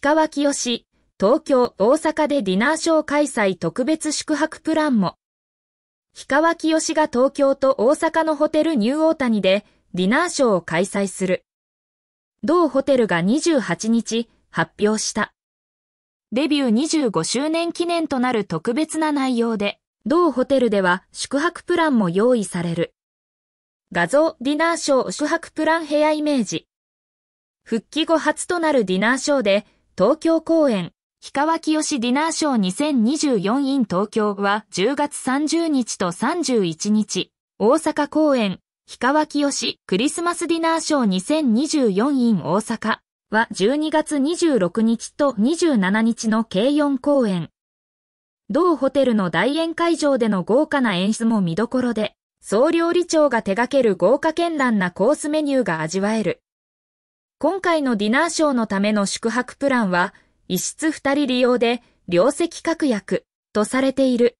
氷川清し、東京、大阪でディナーショー開催特別宿泊プランも。氷川清しが東京と大阪のホテルニューオータニでディナーショーを開催する。同ホテルが28日発表した。デビュー25周年記念となる特別な内容で、同ホテルでは宿泊プランも用意される。画像ディナーショー宿泊プラン部屋イメージ。復帰後初となるディナーショーで、東京公演、氷川きよしディナーショー2024 in 東京は10月30日と31日、大阪公演、氷川きよしクリスマスディナーショー2024 in 大阪は12月26日と27日の k 4公演。同ホテルの大宴会場での豪華な演出も見どころで、総料理長が手掛ける豪華絢爛なコースメニューが味わえる。今回のディナーショーのための宿泊プランは、一室二人利用で、両席確約とされている。